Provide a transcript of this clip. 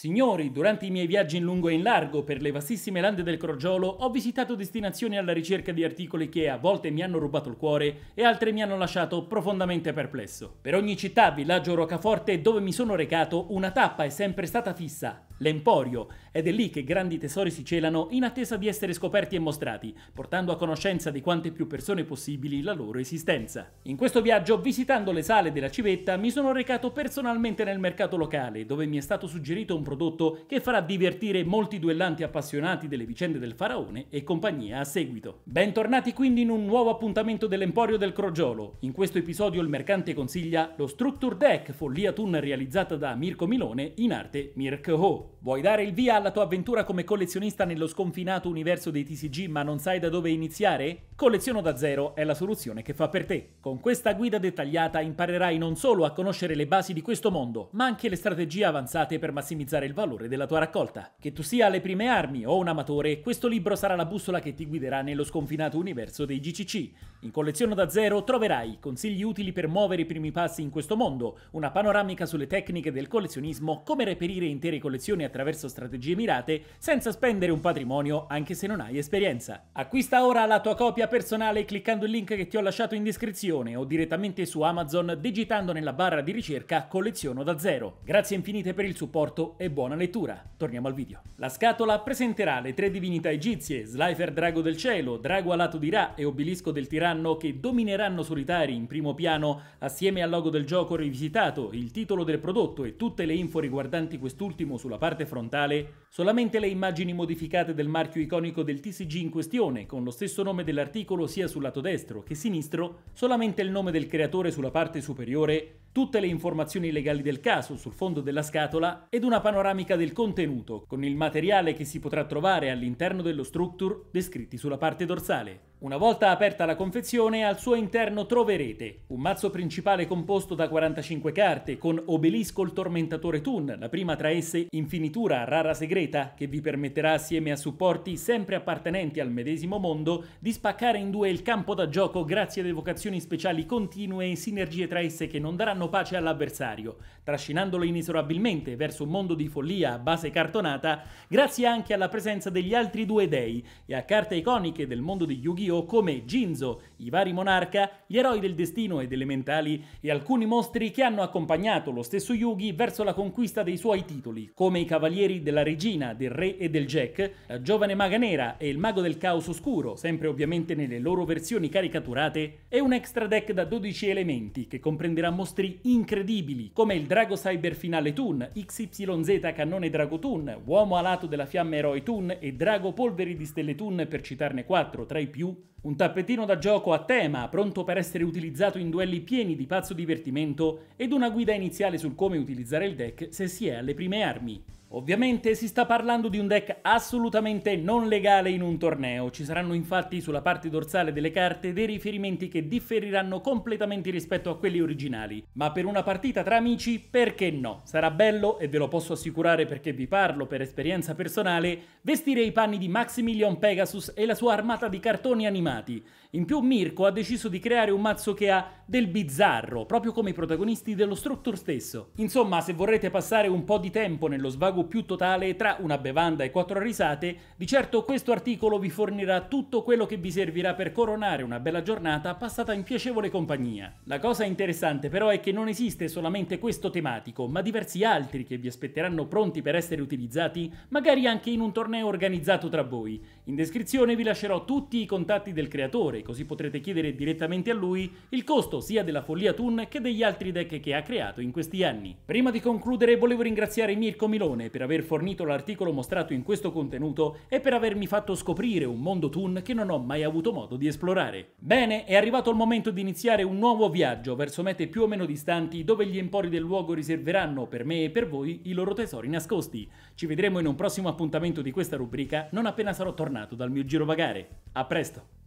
Signori, durante i miei viaggi in lungo e in largo per le vastissime lande del Crogiolo ho visitato destinazioni alla ricerca di articoli che a volte mi hanno rubato il cuore e altre mi hanno lasciato profondamente perplesso. Per ogni città, villaggio o roccaforte dove mi sono recato, una tappa è sempre stata fissa, l'Emporio, ed è lì che grandi tesori si celano in attesa di essere scoperti e mostrati, portando a conoscenza di quante più persone possibili la loro esistenza. In questo viaggio, visitando le sale della civetta, mi sono recato personalmente nel mercato locale, dove mi è stato suggerito un prodotto che farà divertire molti duellanti appassionati delle vicende del faraone e compagnia a seguito. Bentornati quindi in un nuovo appuntamento dell'Emporio del Crogiolo. In questo episodio il mercante consiglia lo Structure Deck, follia tun realizzata da Mirko Milone in arte Mirko Ho vuoi dare il via alla tua avventura come collezionista nello sconfinato universo dei TCG ma non sai da dove iniziare? Colleziono da zero è la soluzione che fa per te. Con questa guida dettagliata imparerai non solo a conoscere le basi di questo mondo, ma anche le strategie avanzate per massimizzare il valore della tua raccolta. Che tu sia alle prime armi o un amatore, questo libro sarà la bussola che ti guiderà nello sconfinato universo dei GCC. In Colleziono da zero troverai consigli utili per muovere i primi passi in questo mondo, una panoramica sulle tecniche del collezionismo, come reperire intere collezioni informazioni attraverso strategie mirate senza spendere un patrimonio anche se non hai esperienza. Acquista ora la tua copia personale cliccando il link che ti ho lasciato in descrizione o direttamente su Amazon digitando nella barra di ricerca Colleziono da zero. Grazie infinite per il supporto e buona lettura. Torniamo al video. La scatola presenterà le tre divinità egizie, Slifer Drago del Cielo, Drago Alato di Ra e Obelisco del Tiranno che domineranno solitari in primo piano assieme al logo del gioco rivisitato, il titolo del prodotto e tutte le info riguardanti quest'ultimo sulla parte parte frontale solamente le immagini modificate del marchio iconico del TCG in questione, con lo stesso nome dell'articolo sia sul lato destro che sinistro, solamente il nome del creatore sulla parte superiore tutte le informazioni legali del caso sul fondo della scatola ed una panoramica del contenuto, con il materiale che si potrà trovare all'interno dello structure descritti sulla parte dorsale. Una volta aperta la confezione, al suo interno troverete un mazzo principale composto da 45 carte con Obelisco il Tormentatore Toon, la prima tra esse Infinitura Rara Segreta, che vi permetterà assieme a supporti sempre appartenenti al medesimo mondo di spaccare in due il campo da gioco grazie ad evocazioni speciali continue e sinergie tra esse che non daranno danno pace all'avversario, trascinandolo inesorabilmente verso un mondo di follia a base cartonata, grazie anche alla presenza degli altri due dei e a carte iconiche del mondo di Yu-Gi-Oh! come Jinzo, i vari monarca, gli eroi del destino ed elementali e alcuni mostri che hanno accompagnato lo stesso Yugi verso la conquista dei suoi titoli, come i cavalieri della regina, del re e del Jack, la giovane maga nera e il mago del caos oscuro, sempre ovviamente nelle loro versioni caricaturate, e un extra deck da 12 elementi che comprenderà mostri numeri incredibili, come il Drago Cyber Finale Toon, XYZ Cannone Drago Toon, Uomo Alato della Fiamma Eroi Toon e Drago Polveri di Stelle Toon per citarne quattro, tra i più un tappetino da gioco a tema, pronto per essere utilizzato in duelli pieni di pazzo divertimento, ed una guida iniziale sul come utilizzare il deck se si è alle prime armi. Ovviamente si sta parlando di un deck assolutamente non legale in un torneo, ci saranno infatti sulla parte dorsale delle carte dei riferimenti che differiranno completamente rispetto a quelli originali, ma per una partita tra amici perché no? Sarà bello, e ve lo posso assicurare perché vi parlo per esperienza personale, vestire i panni di Maximilian Pegasus e la sua armata di cartoni animati. In più Mirko ha deciso di creare un mazzo che ha del bizzarro, proprio come i protagonisti dello Structure stesso. Insomma, se vorrete passare un po' di tempo nello svago svago più totale tra una bevanda e quattro risate, di certo questo articolo vi fornirà tutto quello che vi servirà per coronare una bella giornata passata in piacevole compagnia. La cosa interessante però è che non esiste solamente questo tematico, ma diversi altri che vi aspetteranno pronti per essere utilizzati, magari anche in un torneo organizzato tra voi. In descrizione vi lascerò tutti i contatti del creatore, così potrete chiedere direttamente a lui il costo sia della Follia Toon che degli altri deck che ha creato in questi anni. Prima di concludere volevo ringraziare Mirko Milone per aver fornito l'articolo mostrato in questo contenuto e per avermi fatto scoprire un mondo Toon che non ho mai avuto modo di esplorare. Bene, è arrivato il momento di iniziare un nuovo viaggio verso mete più o meno distanti dove gli empori del luogo riserveranno per me e per voi i loro tesori nascosti. Ci vedremo in un prossimo appuntamento di questa rubrica non appena sarò tornato dal mio girovagare. A presto!